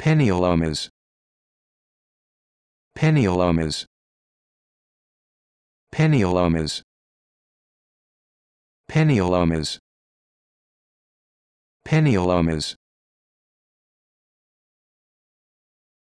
Pennulomas. Pennulomas. Pennulomas. Pennulomas. Pennulomas.